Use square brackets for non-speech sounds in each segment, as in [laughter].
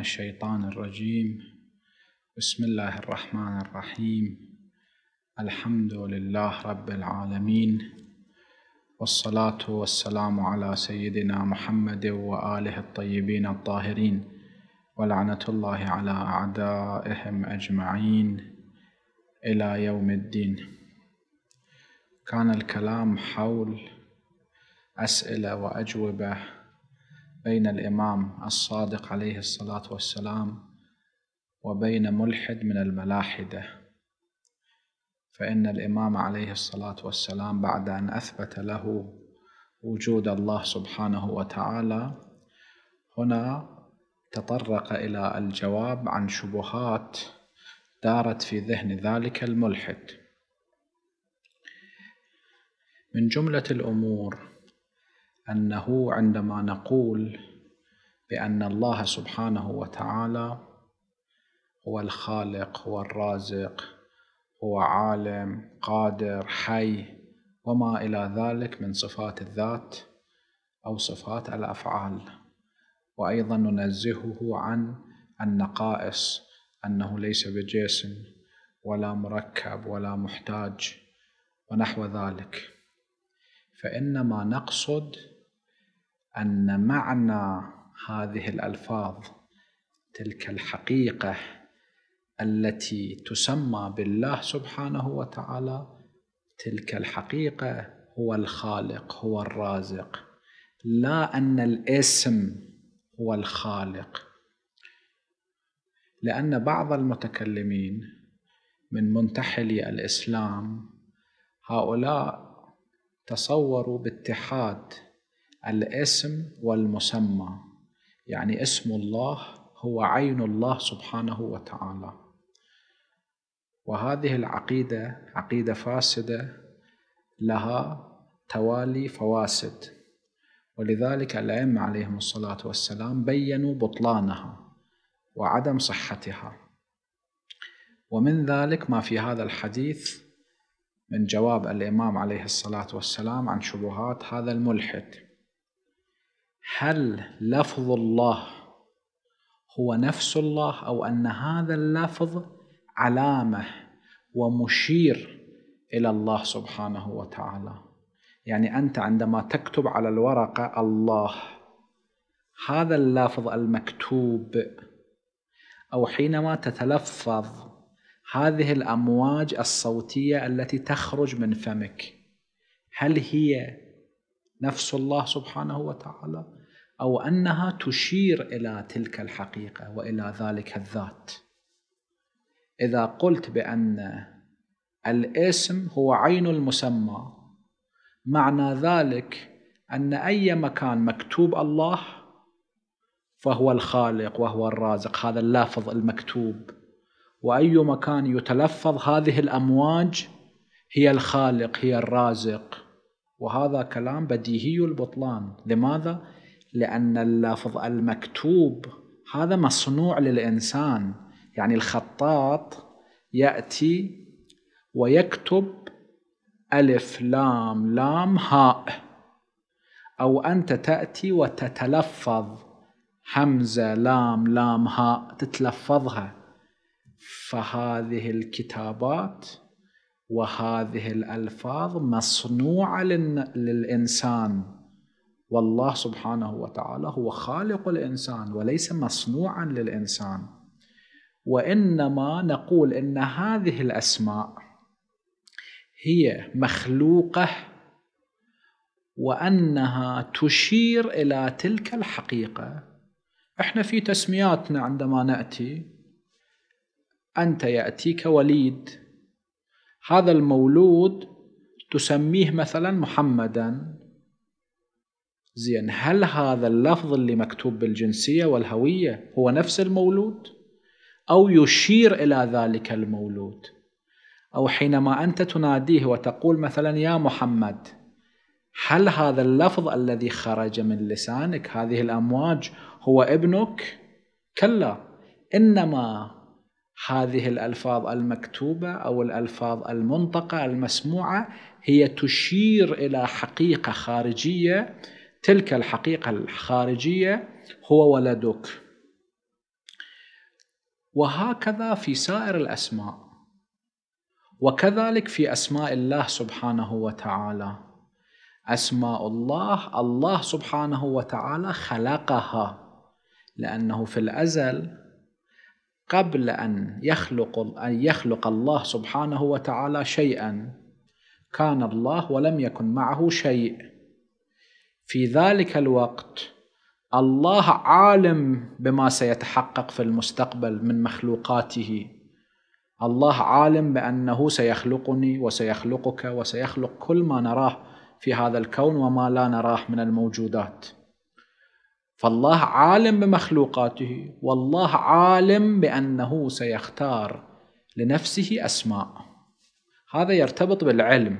الشيطان الرجيم بسم الله الرحمن الرحيم الحمد لله رب العالمين والصلاة والسلام على سيدنا محمد وآله الطيبين الطاهرين ولعنة الله على أعدائهم أجمعين إلى يوم الدين كان الكلام حول أسئلة وأجوبة بين الإمام الصادق عليه الصلاة والسلام وبين ملحد من الملاحدة فإن الإمام عليه الصلاة والسلام بعد أن أثبت له وجود الله سبحانه وتعالى هنا تطرق إلى الجواب عن شبهات دارت في ذهن ذلك الملحد من جملة الأمور أنه عندما نقول بأن الله سبحانه وتعالى هو الخالق هو الرازق هو عالم قادر حي وما إلى ذلك من صفات الذات أو صفات الأفعال وأيضا ننزهه عن النقائص أنه ليس بجسم ولا مركب ولا محتاج ونحو ذلك فإنما نقصد أن معنى هذه الألفاظ تلك الحقيقة التي تسمى بالله سبحانه وتعالى تلك الحقيقة هو الخالق هو الرازق لا أن الاسم هو الخالق لأن بعض المتكلمين من منتحلي الإسلام هؤلاء تصوروا باتحاد الاسم والمسمى يعني اسم الله هو عين الله سبحانه وتعالى وهذه العقيده عقيده فاسده لها توالي فواسد ولذلك الائمه عليهم الصلاه والسلام بينوا بطلانها وعدم صحتها ومن ذلك ما في هذا الحديث من جواب الامام عليه الصلاه والسلام عن شبهات هذا الملحد هل لفظ الله هو نفس الله أو أن هذا اللفظ علامة ومشير إلى الله سبحانه وتعالى يعني أنت عندما تكتب على الورقة الله هذا اللفظ المكتوب أو حينما تتلفظ هذه الأمواج الصوتية التي تخرج من فمك هل هي نفس الله سبحانه وتعالى او انها تشير الى تلك الحقيقه والى ذلك الذات اذا قلت بان الاسم هو عين المسمى معنى ذلك ان اي مكان مكتوب الله فهو الخالق وهو الرازق هذا اللافظ المكتوب واي مكان يتلفظ هذه الامواج هي الخالق هي الرازق وهذا كلام بديهي البطلان لماذا؟ لأن اللفظ المكتوب هذا مصنوع للإنسان يعني الخطاط يأتي ويكتب ألف لام لام هاء أو أنت تأتي وتتلفظ حمزة لام لام هاء تتلفظها فهذه الكتابات وهذه الألفاظ مصنوعة للإنسان والله سبحانه وتعالى هو خالق الإنسان وليس مصنوعا للإنسان وإنما نقول إن هذه الأسماء هي مخلوقة وأنها تشير إلى تلك الحقيقة إحنا في تسمياتنا عندما نأتي أنت يأتيك وليد هذا المولود تسميه مثلا محمدا زين هل هذا اللفظ اللي مكتوب بالجنسية والهوية هو نفس المولود أو يشير إلى ذلك المولود أو حينما أنت تناديه وتقول مثلا يا محمد هل هذا اللفظ الذي خرج من لسانك هذه الأمواج هو ابنك كلا إنما هذه الألفاظ المكتوبة أو الألفاظ المنطقة المسموعة هي تشير إلى حقيقة خارجية تلك الحقيقة الخارجية هو ولدك وهكذا في سائر الأسماء وكذلك في أسماء الله سبحانه وتعالى أسماء الله الله سبحانه وتعالى خلقها لأنه في الأزل قبل أن يخلق, أن يخلق الله سبحانه وتعالى شيئا كان الله ولم يكن معه شيء في ذلك الوقت الله عالم بما سيتحقق في المستقبل من مخلوقاته الله عالم بأنه سيخلقني وسيخلقك وسيخلق كل ما نراه في هذا الكون وما لا نراه من الموجودات فالله عالم بمخلوقاته والله عالم بأنه سيختار لنفسه أسماء هذا يرتبط بالعلم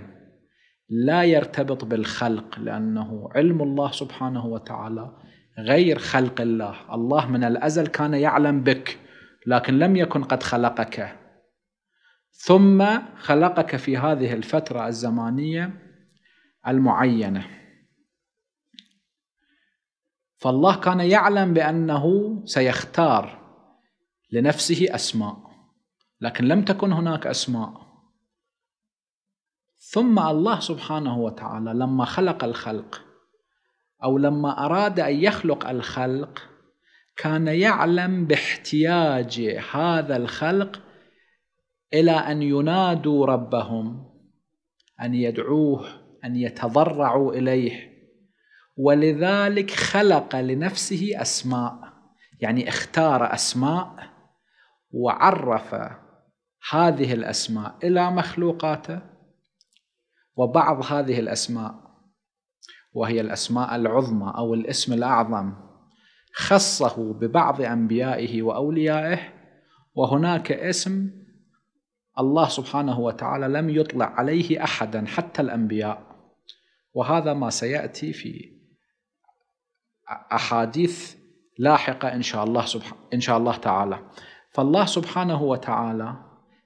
لا يرتبط بالخلق لأنه علم الله سبحانه وتعالى غير خلق الله الله من الأزل كان يعلم بك لكن لم يكن قد خلقك ثم خلقك في هذه الفترة الزمانية المعينة فالله كان يعلم بأنه سيختار لنفسه أسماء لكن لم تكن هناك أسماء ثم الله سبحانه وتعالى لما خلق الخلق أو لما أراد أن يخلق الخلق كان يعلم باحتياج هذا الخلق إلى أن ينادوا ربهم أن يدعوه أن يتضرعوا إليه ولذلك خلق لنفسه أسماء يعني اختار أسماء وعرف هذه الأسماء إلى مخلوقاته وبعض هذه الأسماء وهي الأسماء العظمى أو الاسم الأعظم خصه ببعض أنبيائه وأوليائه وهناك اسم الله سبحانه وتعالى لم يطلع عليه أحدا حتى الأنبياء وهذا ما سيأتي في احاديث لاحقه ان شاء الله سبحان ان شاء الله تعالى فالله سبحانه وتعالى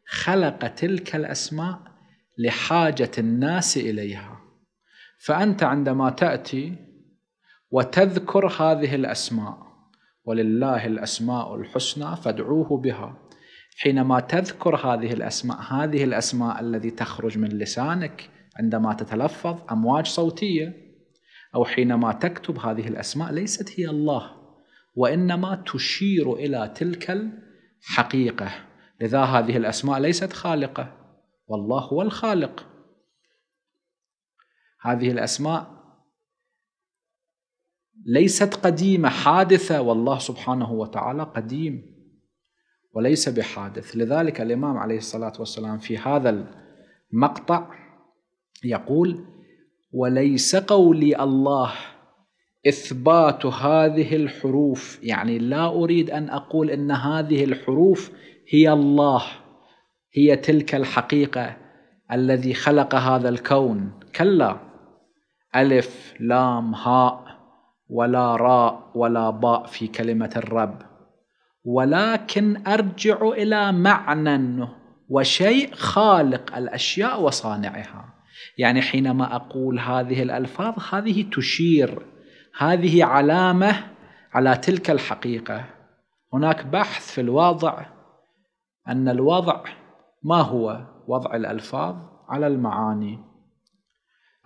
خلق تلك الاسماء لحاجه الناس اليها فانت عندما تاتي وتذكر هذه الاسماء ولله الاسماء الحسنى فادعوه بها حينما تذكر هذه الاسماء هذه الاسماء التي تخرج من لسانك عندما تتلفظ امواج صوتيه أو حينما تكتب هذه الأسماء ليست هي الله وإنما تشير إلى تلك الحقيقة لذا هذه الأسماء ليست خالقة والله هو الخالق هذه الأسماء ليست قديمة حادثة والله سبحانه وتعالى قديم وليس بحادث لذلك الإمام عليه الصلاة والسلام في هذا المقطع يقول وليس قولي الله اثبات هذه الحروف يعني لا اريد ان اقول ان هذه الحروف هي الله هي تلك الحقيقه الذي خلق هذا الكون كلا الف لام هاء ولا راء ولا باء في كلمه الرب ولكن ارجع الى معنى وشيء خالق الاشياء وصانعها يعني حينما أقول هذه الألفاظ هذه تشير هذه علامة على تلك الحقيقة هناك بحث في الواضع أن الوضع ما هو وضع الألفاظ على المعاني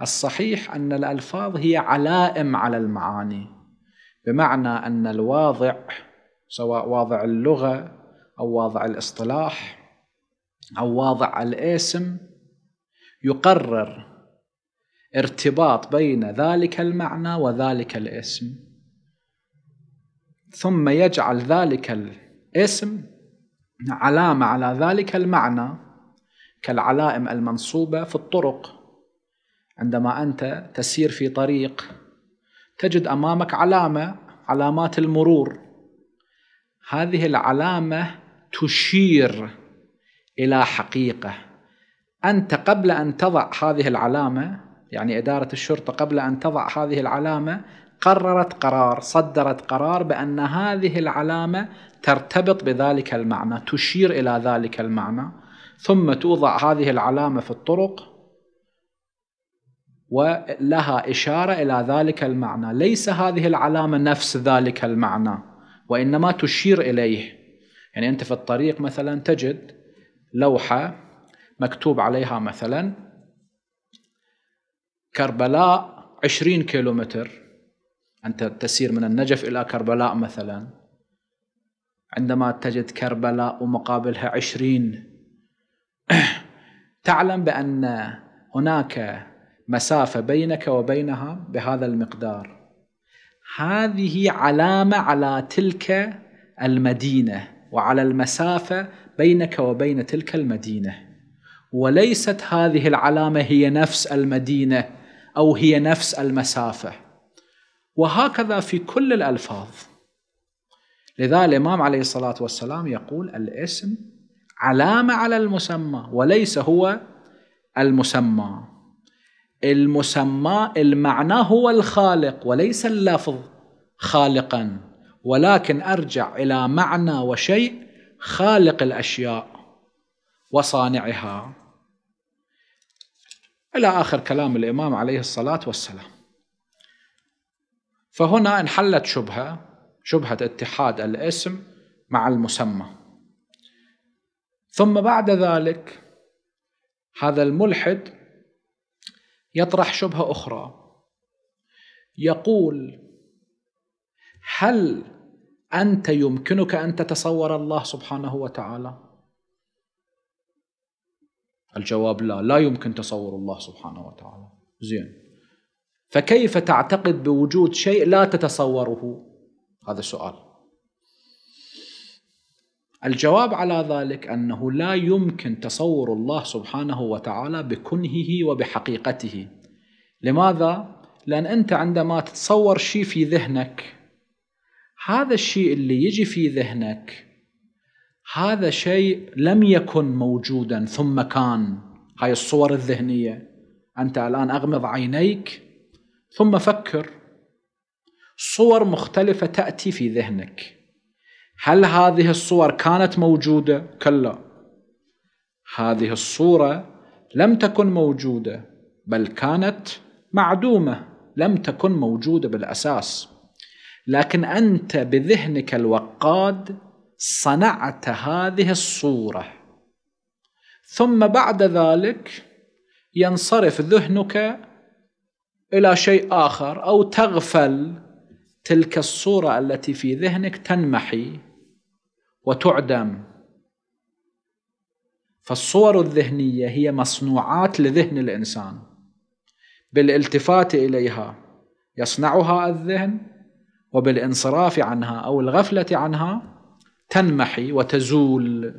الصحيح أن الألفاظ هي علائم على المعاني بمعنى أن الواضع سواء واضع اللغة أو واضع الاصطلاح أو واضع الاسم يقرر ارتباط بين ذلك المعنى وذلك الاسم ثم يجعل ذلك الاسم علامه على ذلك المعنى كالعلائم المنصوبه في الطرق عندما انت تسير في طريق تجد امامك علامه علامات المرور هذه العلامه تشير الى حقيقه انت قبل ان تضع هذه العلامه يعني اداره الشرطه قبل ان تضع هذه العلامه قررت قرار صدرت قرار بان هذه العلامه ترتبط بذلك المعنى تشير الى ذلك المعنى ثم توضع هذه العلامه في الطرق ولها اشاره الى ذلك المعنى ليس هذه العلامه نفس ذلك المعنى وانما تشير اليه يعني انت في الطريق مثلا تجد لوحه مكتوب عليها مثلا كربلاء 20 كيلومتر أنت تسير من النجف إلى كربلاء مثلا عندما تجد كربلاء ومقابلها 20 [clears throat] تعلم بأن هناك مسافة بينك وبينها بهذا المقدار هذه علامة على تلك المدينة وعلى المسافة بينك وبين تلك المدينة وليست هذه العلامه هي نفس المدينه او هي نفس المسافه وهكذا في كل الالفاظ لذا الامام عليه الصلاه والسلام يقول الاسم علامه على المسمى وليس هو المسمى المسمى المعنى هو الخالق وليس اللفظ خالقا ولكن ارجع الى معنى وشيء خالق الاشياء وصانعها إلى آخر كلام الإمام عليه الصلاة والسلام فهنا انحلت شبهة شبهة اتحاد الاسم مع المسمى ثم بعد ذلك هذا الملحد يطرح شبهة أخرى يقول هل أنت يمكنك أن تتصور الله سبحانه وتعالى؟ الجواب لا لا يمكن تصور الله سبحانه وتعالى زين فكيف تعتقد بوجود شيء لا تتصوره هذا سؤال الجواب على ذلك انه لا يمكن تصور الله سبحانه وتعالى بكنهه وبحقيقته لماذا لان انت عندما تتصور شيء في ذهنك هذا الشيء اللي يجي في ذهنك هذا شيء لم يكن موجودا ثم كان هاي الصور الذهنية أنت الآن أغمض عينيك ثم فكر صور مختلفة تأتي في ذهنك هل هذه الصور كانت موجودة؟ كلا هذه الصورة لم تكن موجودة بل كانت معدومة لم تكن موجودة بالأساس لكن أنت بذهنك الوقاد صنعت هذه الصورة ثم بعد ذلك ينصرف ذهنك إلى شيء آخر أو تغفل تلك الصورة التي في ذهنك تنمحي وتعدم فالصور الذهنية هي مصنوعات لذهن الإنسان بالالتفات إليها يصنعها الذهن وبالانصراف عنها أو الغفلة عنها تنمحي وتزول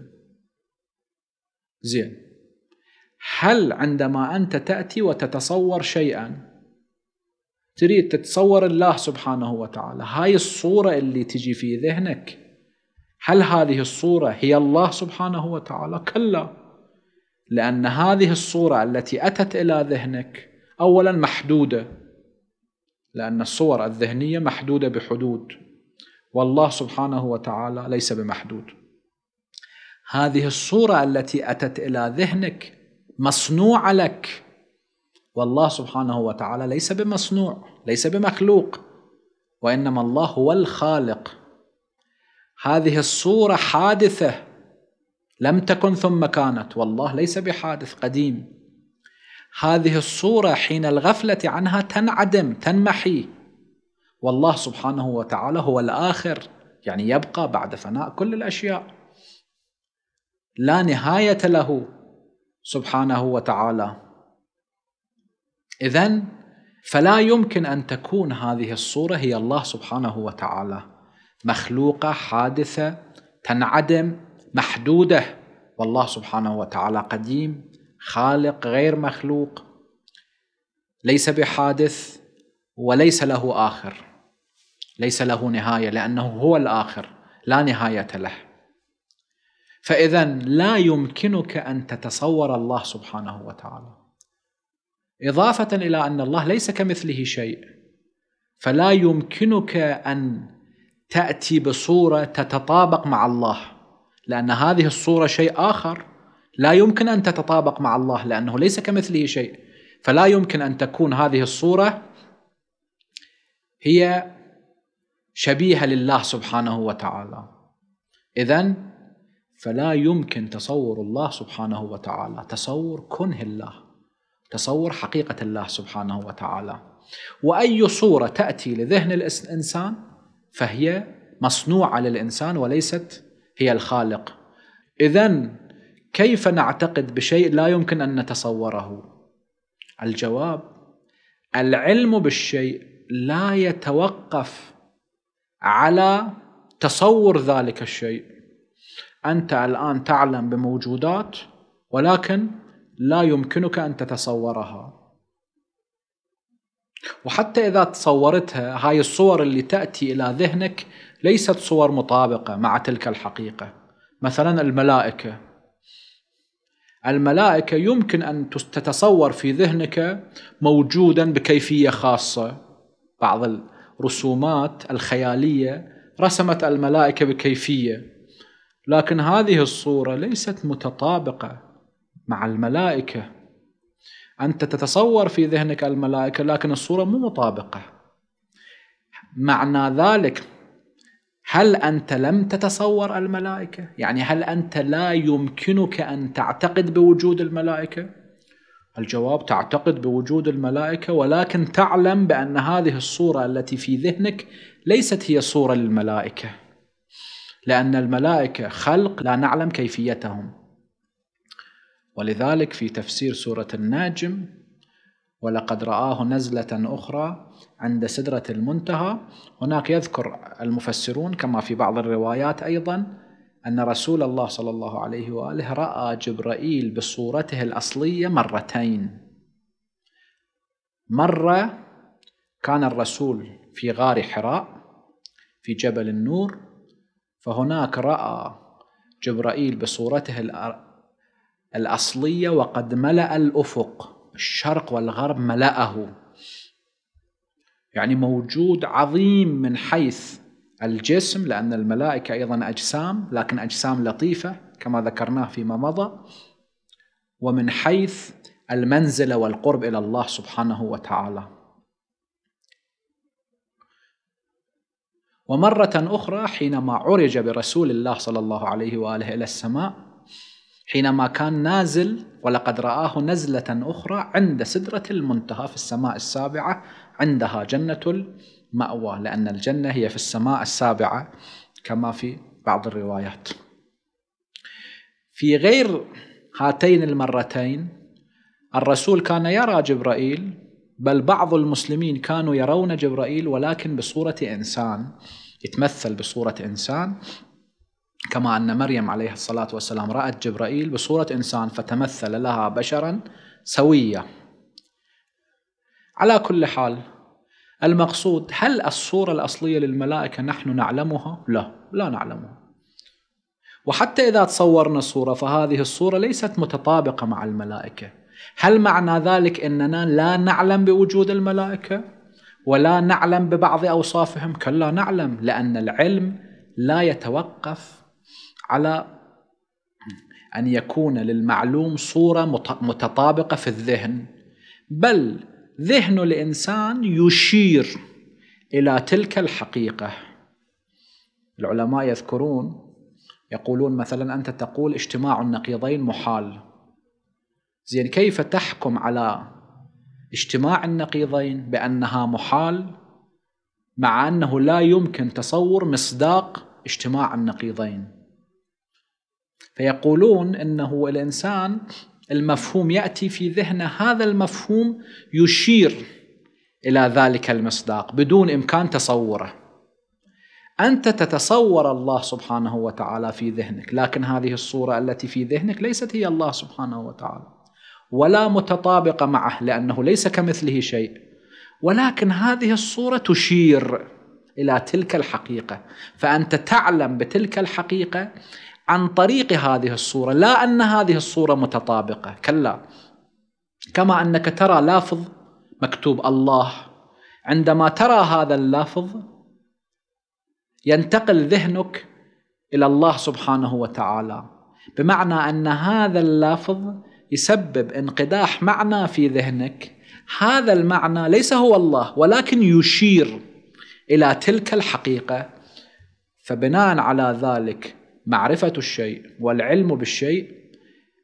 زين هل عندما أنت تأتي وتتصور شيئا تريد تتصور الله سبحانه وتعالى هاي الصورة اللي تجي في ذهنك هل هذه الصورة هي الله سبحانه وتعالى كلا لأن هذه الصورة التي أتت إلى ذهنك أولا محدودة لأن الصور الذهنية محدودة بحدود والله سبحانه وتعالى ليس بمحدود هذه الصورة التي أتت إلى ذهنك مصنوعة لك والله سبحانه وتعالى ليس بمصنوع ليس بمخلوق وإنما الله هو الخالق هذه الصورة حادثة لم تكن ثم كانت والله ليس بحادث قديم هذه الصورة حين الغفلة عنها تنعدم تنمحي والله سبحانه وتعالى هو الآخر يعني يبقى بعد فناء كل الأشياء لا نهاية له سبحانه وتعالى إذا فلا يمكن أن تكون هذه الصورة هي الله سبحانه وتعالى مخلوقة حادثة تنعدم محدودة والله سبحانه وتعالى قديم خالق غير مخلوق ليس بحادث وليس له آخر ليس له نهايه لانه هو الاخر لا نهايه له فاذا لا يمكنك ان تتصور الله سبحانه وتعالى اضافه الى ان الله ليس كمثله شيء فلا يمكنك ان تاتي بصوره تتطابق مع الله لان هذه الصوره شيء اخر لا يمكن ان تتطابق مع الله لانه ليس كمثله شيء فلا يمكن ان تكون هذه الصوره هي شبيهه لله سبحانه وتعالى اذا فلا يمكن تصور الله سبحانه وتعالى تصور كنه الله تصور حقيقه الله سبحانه وتعالى واي صوره تاتي لذهن الانسان فهي مصنوعه للانسان وليست هي الخالق اذا كيف نعتقد بشيء لا يمكن ان نتصوره الجواب العلم بالشيء لا يتوقف على تصور ذلك الشيء انت الان تعلم بموجودات ولكن لا يمكنك ان تتصورها وحتى اذا تصورتها هاي الصور اللي تاتي الى ذهنك ليست صور مطابقه مع تلك الحقيقه مثلا الملائكه الملائكه يمكن ان تتصور في ذهنك موجودا بكيفيه خاصه بعض رسومات الخياليه رسمت الملائكه بكيفيه لكن هذه الصوره ليست متطابقه مع الملائكه انت تتصور في ذهنك الملائكه لكن الصوره مو مطابقه معنى ذلك هل انت لم تتصور الملائكه يعني هل انت لا يمكنك ان تعتقد بوجود الملائكه الجواب تعتقد بوجود الملائكة ولكن تعلم بأن هذه الصورة التي في ذهنك ليست هي صورة للملائكة لأن الملائكة خلق لا نعلم كيفيتهم ولذلك في تفسير سورة الناجم ولقد رآه نزلة أخرى عند سدرة المنتهى هناك يذكر المفسرون كما في بعض الروايات أيضا أن رسول الله صلى الله عليه وآله رأى جبرائيل بصورته الأصلية مرتين مرة كان الرسول في غار حراء في جبل النور فهناك رأى جبرائيل بصورته الأصلية وقد ملأ الأفق الشرق والغرب ملأه يعني موجود عظيم من حيث الجسم لأن الملائكة أيضا أجسام لكن أجسام لطيفة كما ذكرناه فيما مضى ومن حيث المنزلة والقرب إلى الله سبحانه وتعالى ومرة أخرى حينما عرج برسول الله صلى الله عليه وآله إلى السماء حينما كان نازل ولقد رآه نزلة أخرى عند سدرة المنتهى في السماء السابعة عندها جنة مأوى لأن الجنة هي في السماء السابعة كما في بعض الروايات في غير هاتين المرتين الرسول كان يرى جبرائيل بل بعض المسلمين كانوا يرون جبرائيل ولكن بصورة إنسان يتمثل بصورة إنسان كما أن مريم عليه الصلاة والسلام رأت جبرائيل بصورة إنسان فتمثل لها بشرا سوية على كل حال المقصود هل الصورة الأصلية للملائكة نحن نعلمها؟ لا لا نعلمها وحتى إذا تصورنا صورة فهذه الصورة ليست متطابقة مع الملائكة هل معنى ذلك أننا لا نعلم بوجود الملائكة؟ ولا نعلم ببعض أوصافهم؟ كلا نعلم لأن العلم لا يتوقف على أن يكون للمعلوم صورة متطابقة في الذهن بل ذهن الإنسان يشير إلى تلك الحقيقة العلماء يذكرون يقولون مثلا أنت تقول اجتماع النقيضين محال زين كيف تحكم على اجتماع النقيضين بأنها محال مع أنه لا يمكن تصور مصداق اجتماع النقيضين فيقولون أنه الإنسان المفهوم ياتي في ذهنه هذا المفهوم يشير الى ذلك المصداق بدون امكان تصوره انت تتصور الله سبحانه وتعالى في ذهنك لكن هذه الصوره التي في ذهنك ليست هي الله سبحانه وتعالى ولا متطابقه معه لانه ليس كمثله شيء ولكن هذه الصوره تشير الى تلك الحقيقه فانت تعلم بتلك الحقيقه عن طريق هذه الصورة لا أن هذه الصورة متطابقة كلا كما أنك ترى لافظ مكتوب الله عندما ترى هذا اللفظ ينتقل ذهنك إلى الله سبحانه وتعالى بمعنى أن هذا اللفظ يسبب انقداح معنى في ذهنك هذا المعنى ليس هو الله ولكن يشير إلى تلك الحقيقة فبناء على ذلك معرفة الشيء والعلم بالشيء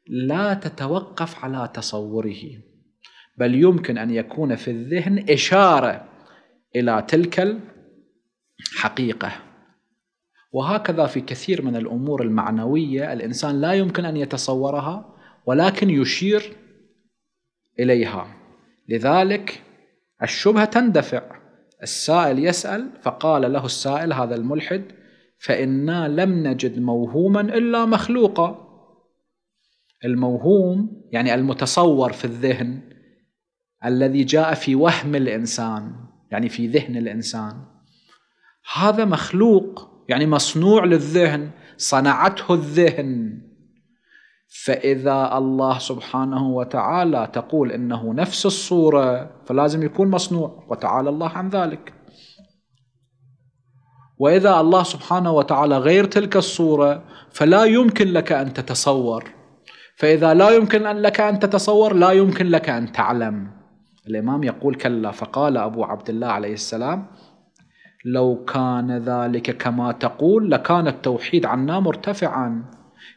لا تتوقف على تصوره بل يمكن أن يكون في الذهن إشارة إلى تلك الحقيقة وهكذا في كثير من الأمور المعنوية الإنسان لا يمكن أن يتصورها ولكن يشير إليها لذلك الشبهة تندفع السائل يسأل فقال له السائل هذا الملحد فإنا لم نجد موهوما إلا مخلوقا الموهوم يعني المتصور في الذهن الذي جاء في وهم الإنسان يعني في ذهن الإنسان هذا مخلوق يعني مصنوع للذهن صنعته الذهن فإذا الله سبحانه وتعالى تقول إنه نفس الصورة فلازم يكون مصنوع وتعالى الله عن ذلك واذا الله سبحانه وتعالى غير تلك الصوره فلا يمكن لك ان تتصور فاذا لا يمكن أن لك ان تتصور لا يمكن لك ان تعلم الامام يقول كلا فقال ابو عبد الله عليه السلام لو كان ذلك كما تقول لكان التوحيد عنا مرتفعا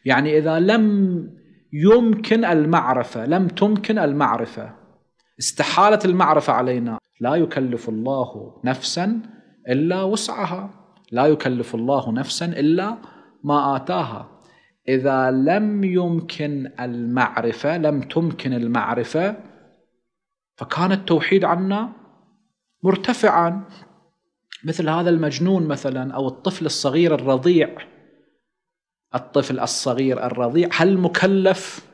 يعني اذا لم يمكن المعرفه لم تمكن المعرفه استحاله المعرفه علينا لا يكلف الله نفسا الا وسعها لا يكلف الله نفسا إلا ما آتاها إذا لم يمكن المعرفة لم تمكن المعرفة فكان التوحيد عنا مرتفعا مثل هذا المجنون مثلا أو الطفل الصغير الرضيع الطفل الصغير الرضيع هل مكلف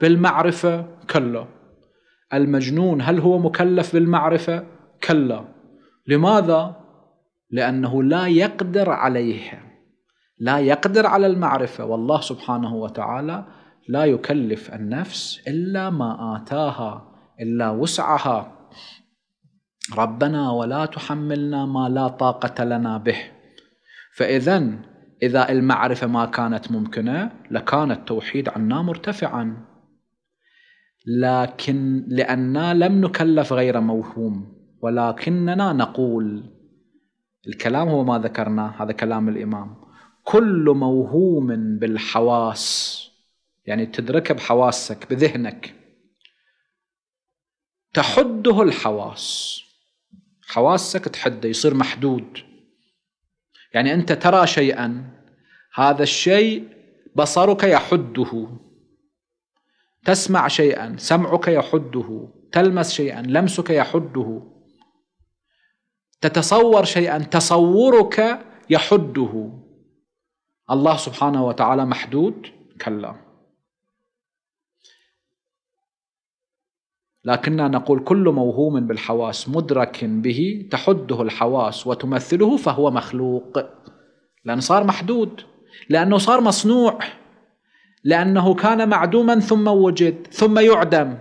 بالمعرفة؟ كلا المجنون هل هو مكلف بالمعرفة؟ كلا لماذا؟ لأنه لا يقدر عليها لا يقدر على المعرفة والله سبحانه وتعالى لا يكلف النفس إلا ما آتاها إلا وسعها ربنا ولا تحملنا ما لا طاقة لنا به فإذا إذا المعرفة ما كانت ممكنة لكان التوحيد عنا مرتفعا لكن لأننا لم نكلف غير موهوم ولكننا نقول الكلام هو ما ذكرناه هذا كلام الإمام كل موهوم بالحواس يعني تدركه بحواسك بذهنك تحده الحواس حواسك تحده يصير محدود يعني أنت ترى شيئا هذا الشيء بصرك يحده تسمع شيئا سمعك يحده تلمس شيئا لمسك يحده تتصور شيئا تصورك يحده الله سبحانه وتعالى محدود كلا لكننا نقول كل موهوم بالحواس مدرك به تحده الحواس وتمثله فهو مخلوق لأنه صار محدود لأنه صار مصنوع لأنه كان معدوما ثم وجد ثم يعدم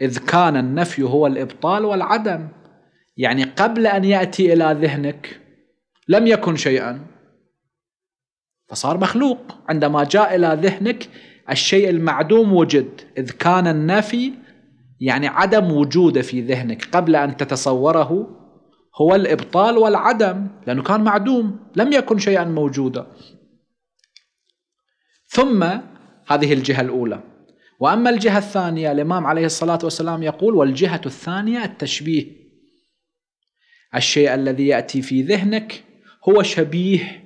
إذ كان النفي هو الإبطال والعدم يعني قبل أن يأتي إلى ذهنك لم يكن شيئا فصار مخلوق عندما جاء إلى ذهنك الشيء المعدوم وجد إذ كان النفي يعني عدم وجوده في ذهنك قبل أن تتصوره هو الإبطال والعدم لأنه كان معدوم لم يكن شيئا موجودا ثم هذه الجهة الأولى وأما الجهة الثانية الإمام عليه الصلاة والسلام يقول والجهة الثانية التشبيه الشيء الذي ياتي في ذهنك هو شبيه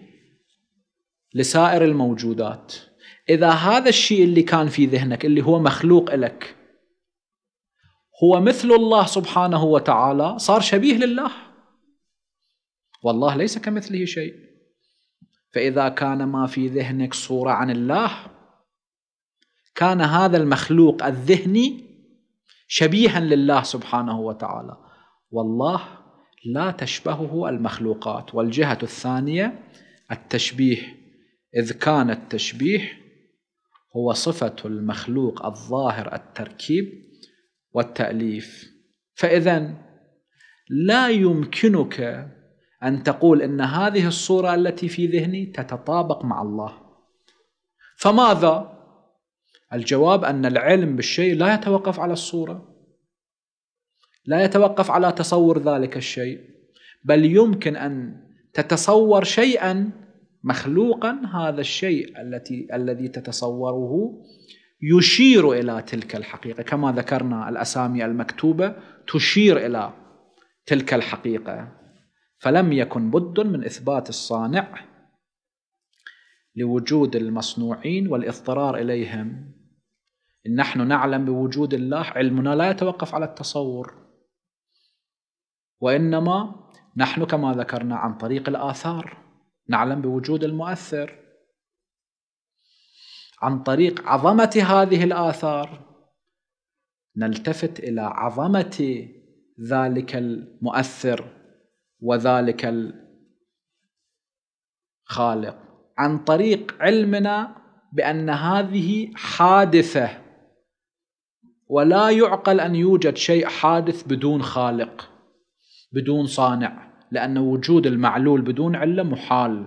لسائر الموجودات اذا هذا الشيء اللي كان في ذهنك اللي هو مخلوق لك هو مثل الله سبحانه وتعالى صار شبيه لله والله ليس كمثله شيء فاذا كان ما في ذهنك صوره عن الله كان هذا المخلوق الذهني شبيها لله سبحانه وتعالى والله لا تشبهه المخلوقات والجهة الثانية التشبيه إذ كان التشبيه هو صفة المخلوق الظاهر التركيب والتأليف فإذا لا يمكنك أن تقول أن هذه الصورة التي في ذهني تتطابق مع الله فماذا؟ الجواب أن العلم بالشيء لا يتوقف على الصورة لا يتوقف على تصور ذلك الشيء بل يمكن أن تتصور شيئا مخلوقا هذا الشيء التي الذي تتصوره يشير إلى تلك الحقيقة كما ذكرنا الأسامي المكتوبة تشير إلى تلك الحقيقة فلم يكن بد من إثبات الصانع لوجود المصنوعين والاضطرار إليهم نحن نعلم بوجود الله علمنا لا يتوقف على التصور وإنما نحن كما ذكرنا عن طريق الآثار نعلم بوجود المؤثر عن طريق عظمة هذه الآثار نلتفت إلى عظمة ذلك المؤثر وذلك الخالق عن طريق علمنا بأن هذه حادثة ولا يعقل أن يوجد شيء حادث بدون خالق بدون صانع لأن وجود المعلول بدون علة محال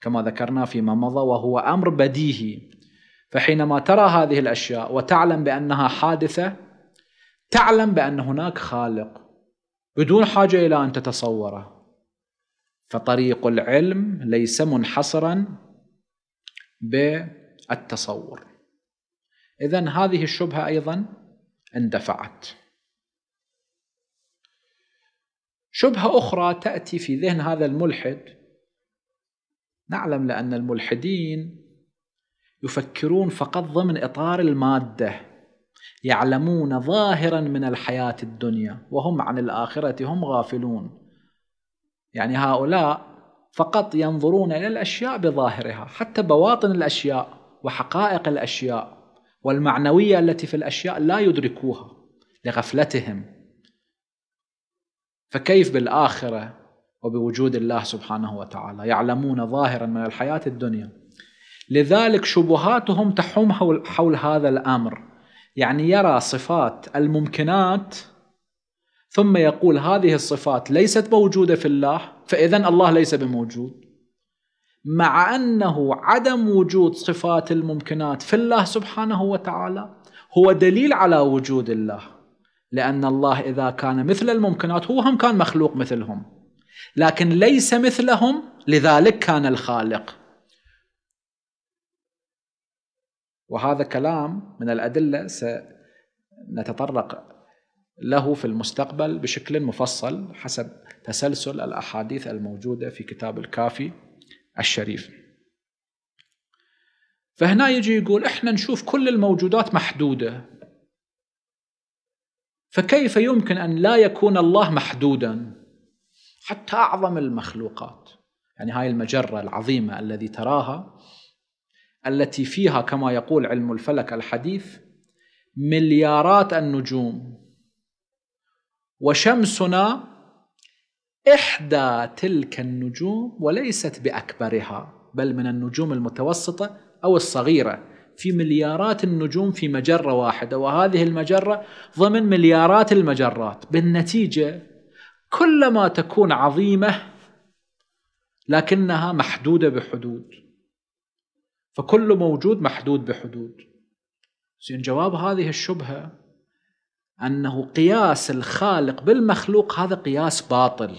كما ذكرنا فيما مضى وهو أمر بديهي فحينما ترى هذه الأشياء وتعلم بأنها حادثة تعلم بأن هناك خالق بدون حاجة إلى أن تتصوره فطريق العلم ليس منحصرا بالتصور إذا هذه الشبهة أيضا اندفعت شبهة أخرى تأتي في ذهن هذا الملحد نعلم لأن الملحدين يفكرون فقط ضمن إطار المادة يعلمون ظاهرا من الحياة الدنيا وهم عن الآخرة هم غافلون يعني هؤلاء فقط ينظرون إلى الأشياء بظاهرها حتى بواطن الأشياء وحقائق الأشياء والمعنوية التي في الأشياء لا يدركوها لغفلتهم فكيف بالاخره وبوجود الله سبحانه وتعالى يعلمون ظاهرا من الحياه الدنيا لذلك شبهاتهم تحوم حول, هذا الامر يعني يرى صفات الممكنات ثم يقول هذه الصفات ليست موجوده في الله فاذا الله ليس بموجود مع انه عدم وجود صفات الممكنات في الله سبحانه وتعالى هو دليل على وجود الله لأن الله إذا كان مثل الممكنات هو هم كان مخلوق مثلهم لكن ليس مثلهم لذلك كان الخالق وهذا كلام من الأدلة سنتطرق له في المستقبل بشكل مفصل حسب تسلسل الأحاديث الموجودة في كتاب الكافي الشريف فهنا يجي يقول احنا نشوف كل الموجودات محدودة فكيف يمكن ان لا يكون الله محدودا حتى اعظم المخلوقات يعني هاي المجره العظيمه الذي تراها التي فيها كما يقول علم الفلك الحديث مليارات النجوم وشمسنا احدى تلك النجوم وليست باكبرها بل من النجوم المتوسطه او الصغيره في مليارات النجوم في مجرة واحدة وهذه المجرة ضمن مليارات المجرات بالنتيجة كلما تكون عظيمة لكنها محدودة بحدود فكل موجود محدود بحدود زين جواب هذه الشبهة أنه قياس الخالق بالمخلوق هذا قياس باطل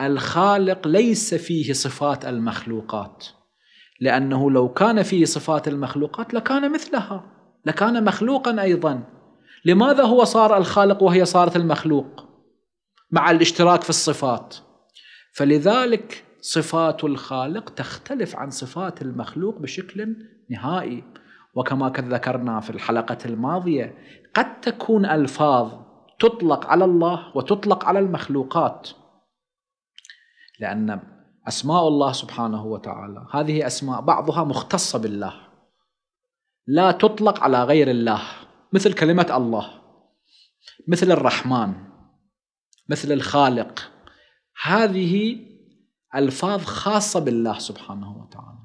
الخالق ليس فيه صفات المخلوقات لأنه لو كان فيه صفات المخلوقات لكان مثلها لكان مخلوقا أيضا لماذا هو صار الخالق وهي صارت المخلوق مع الاشتراك في الصفات فلذلك صفات الخالق تختلف عن صفات المخلوق بشكل نهائي وكما ذكرنا في الحلقة الماضية قد تكون ألفاظ تطلق على الله وتطلق على المخلوقات لأن أسماء الله سبحانه وتعالى هذه أسماء بعضها مختصة بالله لا تطلق على غير الله مثل كلمة الله مثل الرحمن مثل الخالق هذه ألفاظ خاصة بالله سبحانه وتعالى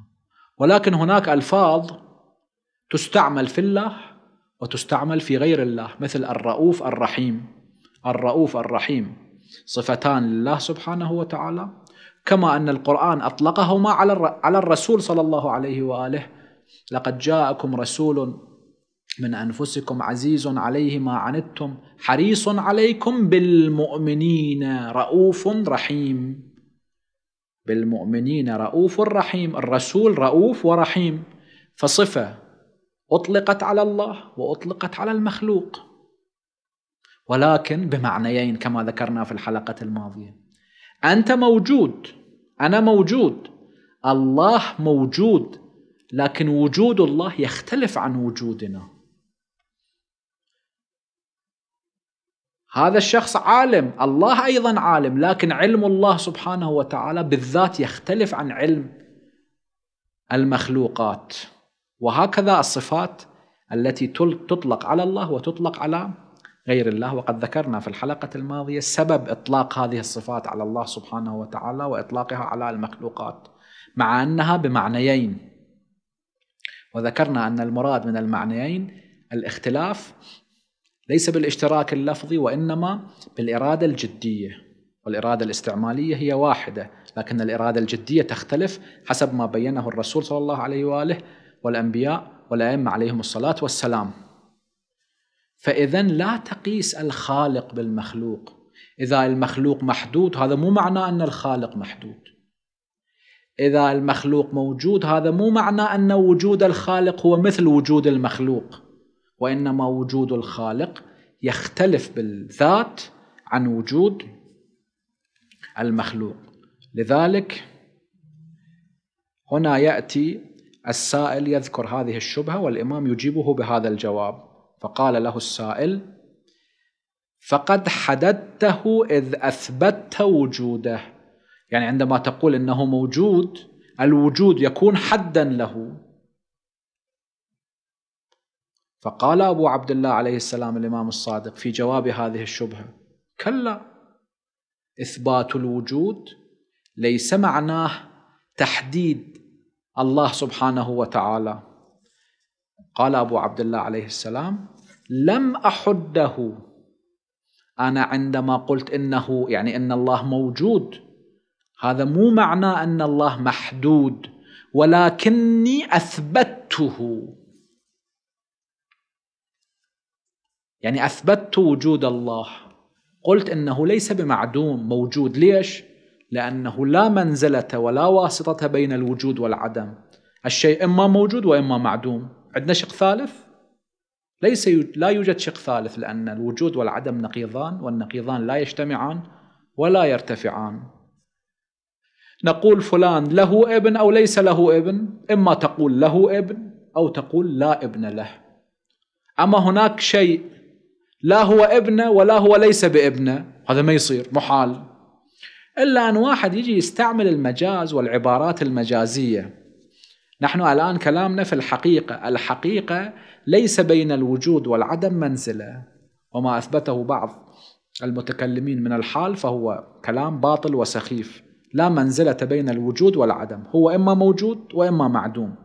ولكن هناك ألفاظ تستعمل في الله وتستعمل في غير الله مثل الرؤوف الرحيم الرؤوف الرحيم صفتان لله سبحانه وتعالى كما أن القرآن أطلقهما على على الرسول صلى الله عليه وآله لقد جاءكم رسول من أنفسكم عزيز عليه ما عنتم حريص عليكم بالمؤمنين رؤوف رحيم بالمؤمنين رؤوف رحيم الرسول رؤوف ورحيم فصفة أطلقت على الله وأطلقت على المخلوق ولكن بمعنيين كما ذكرنا في الحلقة الماضية أنت موجود أنا موجود الله موجود لكن وجود الله يختلف عن وجودنا هذا الشخص عالم الله أيضا عالم لكن علم الله سبحانه وتعالى بالذات يختلف عن علم المخلوقات وهكذا الصفات التي تطلق على الله وتطلق على غير الله وقد ذكرنا في الحلقة الماضية سبب إطلاق هذه الصفات على الله سبحانه وتعالى وإطلاقها على المخلوقات مع أنها بمعنيين وذكرنا أن المراد من المعنيين الاختلاف ليس بالاشتراك اللفظي وإنما بالإرادة الجدية والإرادة الاستعمالية هي واحدة لكن الإرادة الجدية تختلف حسب ما بينه الرسول صلى الله عليه وآله والأنبياء والأئمة عليهم الصلاة والسلام فإذا لا تقيس الخالق بالمخلوق إذا المخلوق محدود هذا مو معناه أن الخالق محدود إذا المخلوق موجود هذا مو معنى أن وجود الخالق هو مثل وجود المخلوق وإنما وجود الخالق يختلف بالذات عن وجود المخلوق لذلك هنا يأتي السائل يذكر هذه الشبهة والإمام يجيبه بهذا الجواب فقال له السائل فقد حددته إذ أثبت وجوده يعني عندما تقول إنه موجود الوجود يكون حدا له فقال أبو عبد الله عليه السلام الإمام الصادق في جواب هذه الشبهة كلا إثبات الوجود ليس معناه تحديد الله سبحانه وتعالى قال أبو عبد الله عليه السلام لم أحده أنا عندما قلت إنه يعني إن الله موجود هذا مو معنى أن الله محدود ولكني أثبته يعني أثبت وجود الله قلت إنه ليس بمعدوم موجود ليش؟ لأنه لا منزلة ولا واسطة بين الوجود والعدم الشيء إما موجود وإما معدوم عندنا شق ثالث ليس لا يوجد شق ثالث لأن الوجود والعدم نقيضان والنقيضان لا يجتمعان ولا يرتفعان نقول فلان له ابن أو ليس له ابن إما تقول له ابن أو تقول لا ابن له أما هناك شيء لا هو ابنه ولا هو ليس بابنه هذا ما يصير محال إلا أن واحد يجي يستعمل المجاز والعبارات المجازية نحن الآن كلامنا في الحقيقة الحقيقة ليس بين الوجود والعدم منزلة وما أثبته بعض المتكلمين من الحال فهو كلام باطل وسخيف لا منزلة بين الوجود والعدم هو إما موجود وإما معدوم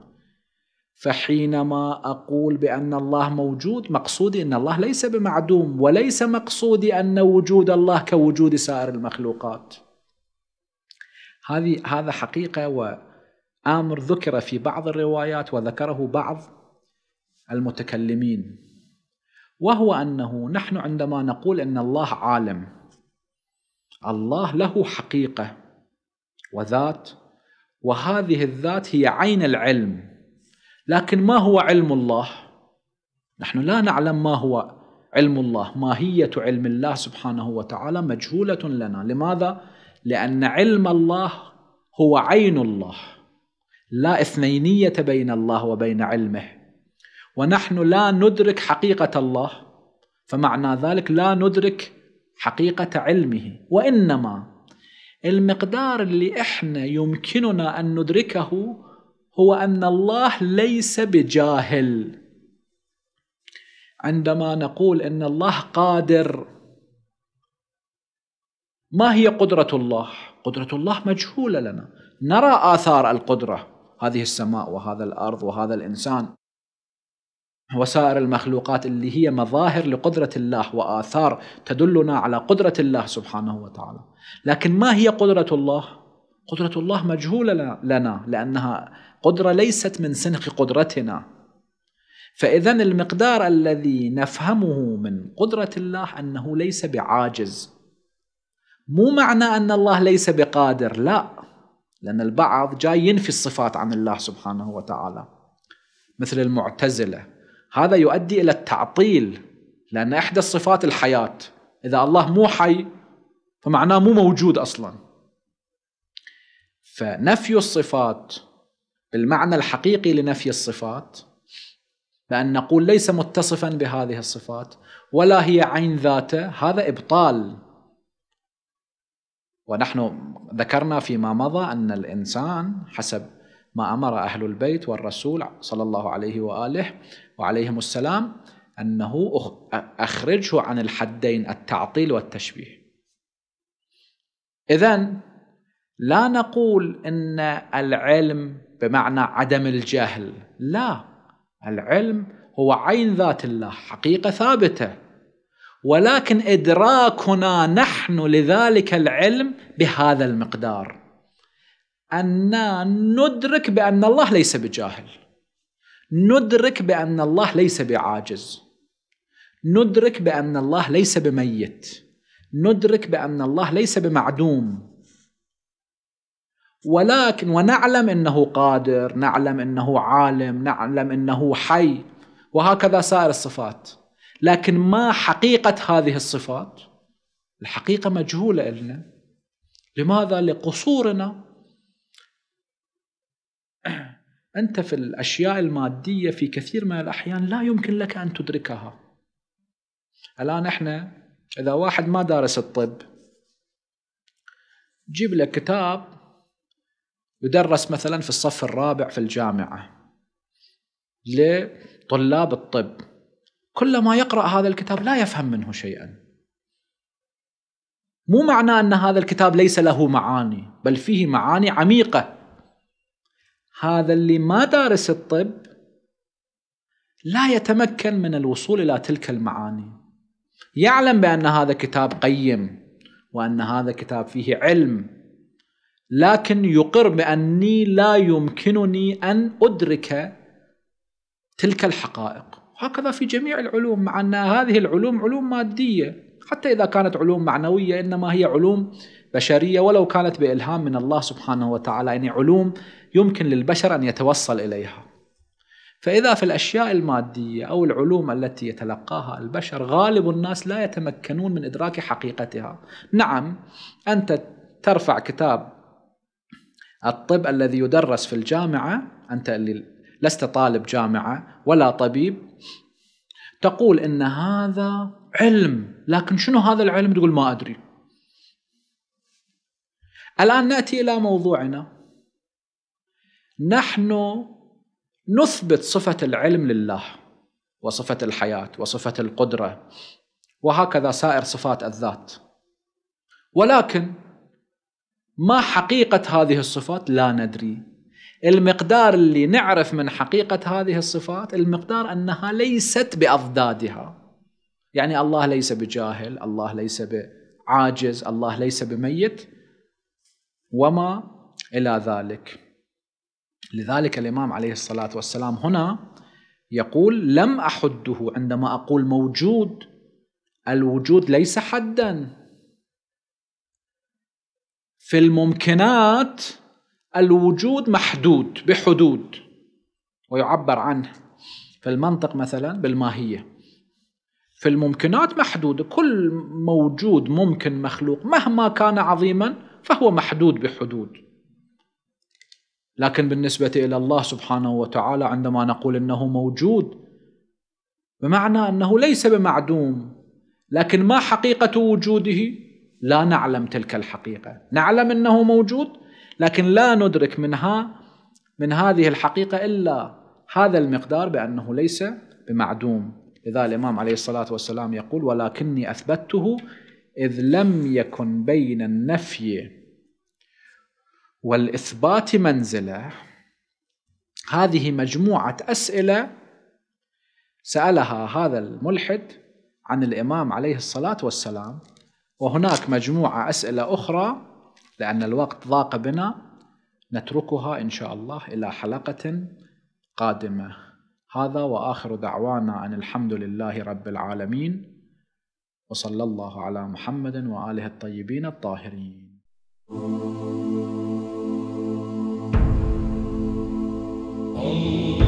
فحينما أقول بأن الله موجود مقصودي أن الله ليس بمعدوم وليس مقصودي أن وجود الله كوجود سائر المخلوقات هذه هذا حقيقة وأمر ذكر في بعض الروايات وذكره بعض المتكلمين وهو انه نحن عندما نقول ان الله عالم الله له حقيقه وذات وهذه الذات هي عين العلم لكن ما هو علم الله نحن لا نعلم ما هو علم الله ماهيه علم الله سبحانه وتعالى مجهوله لنا لماذا لان علم الله هو عين الله لا اثنينيه بين الله وبين علمه ونحن لا ندرك حقيقة الله فمعنى ذلك لا ندرك حقيقة علمه وإنما المقدار اللي احنا يمكننا أن ندركه هو أن الله ليس بجاهل عندما نقول أن الله قادر ما هي قدرة الله؟ قدرة الله مجهولة لنا نرى آثار القدرة هذه السماء وهذا الأرض وهذا الإنسان وسائر المخلوقات اللي هي مظاهر لقدرة الله وآثار تدلنا على قدرة الله سبحانه وتعالى لكن ما هي قدرة الله؟ قدرة الله مجهولة لنا لأنها قدرة ليست من سنخ قدرتنا فإذا المقدار الذي نفهمه من قدرة الله أنه ليس بعاجز مو معنى أن الله ليس بقادر لا لأن البعض جاي ينفي الصفات عن الله سبحانه وتعالى مثل المعتزلة هذا يؤدي إلى التعطيل لأن إحدى الصفات الحياة إذا الله مو حي فمعناه مو موجود أصلا فنفي الصفات بالمعنى الحقيقي لنفي الصفات بأن نقول ليس متصفا بهذه الصفات ولا هي عين ذاته هذا إبطال ونحن ذكرنا فيما مضى أن الإنسان حسب ما أمر أهل البيت والرسول صلى الله عليه وآله وعليهم السلام أنه أخرجه عن الحدين التعطيل والتشبيه إذا لا نقول أن العلم بمعنى عدم الجهل لا العلم هو عين ذات الله حقيقة ثابتة ولكن إدراكنا نحن لذلك العلم بهذا المقدار أن ندرك بأن الله ليس بجاهل ندرك بأن الله ليس بعاجز ندرك بأن الله ليس بميت ندرك بأن الله ليس بمعدوم ولكن ونعلم أنه قادر نعلم أنه عالم نعلم أنه حي وهكذا سائر الصفات لكن ما حقيقة هذه الصفات الحقيقة مجهولة لنا لماذا لقصورنا أنت في الأشياء المادية في كثير من الأحيان لا يمكن لك أن تدركها الآن إحنا إذا واحد ما دارس الطب جيب لك كتاب يدرس مثلا في الصف الرابع في الجامعة لطلاب الطب كلما يقرأ هذا الكتاب لا يفهم منه شيئا مو معناه أن هذا الكتاب ليس له معاني بل فيه معاني عميقة هذا اللي ما دارس الطب لا يتمكن من الوصول الى تلك المعاني يعلم بان هذا كتاب قيم وان هذا كتاب فيه علم لكن يقر باني لا يمكنني ان ادرك تلك الحقائق وهكذا في جميع العلوم مع ان هذه العلوم علوم ماديه حتى اذا كانت علوم معنويه انما هي علوم بشريه ولو كانت بالهام من الله سبحانه وتعالى يعني علوم يمكن للبشر أن يتوصل إليها فإذا في الأشياء المادية أو العلوم التي يتلقاها البشر غالب الناس لا يتمكنون من إدراك حقيقتها نعم أنت ترفع كتاب الطب الذي يدرس في الجامعة أنت اللي لست طالب جامعة ولا طبيب تقول إن هذا علم لكن شنو هذا العلم تقول ما أدري الآن نأتي إلى موضوعنا نحن نثبت صفة العلم لله وصفة الحياة وصفة القدرة وهكذا سائر صفات الذات ولكن ما حقيقة هذه الصفات لا ندري المقدار اللي نعرف من حقيقة هذه الصفات المقدار أنها ليست بأضدادها يعني الله ليس بجاهل الله ليس بعاجز الله ليس بميت وما إلى ذلك لذلك الإمام عليه الصلاة والسلام هنا يقول لم أحده عندما أقول موجود الوجود ليس حدا في الممكنات الوجود محدود بحدود ويعبر عنه في المنطق مثلا بالماهية في الممكنات محدود كل موجود ممكن مخلوق مهما كان عظيما فهو محدود بحدود لكن بالنسبة إلى الله سبحانه وتعالى عندما نقول أنه موجود بمعنى أنه ليس بمعدوم لكن ما حقيقة وجوده لا نعلم تلك الحقيقة نعلم أنه موجود لكن لا ندرك منها من هذه الحقيقة إلا هذا المقدار بأنه ليس بمعدوم لذا الإمام عليه الصلاة والسلام يقول ولكني أثبته إذ لم يكن بين النفي والإثبات منزله هذه مجموعة أسئلة سألها هذا الملحد عن الإمام عليه الصلاة والسلام وهناك مجموعة أسئلة أخرى لأن الوقت ضاق بنا نتركها إن شاء الله إلى حلقة قادمة هذا وآخر دعوانا أن الحمد لله رب العالمين وصلى الله على محمد وآله الطيبين الطاهرين Oh.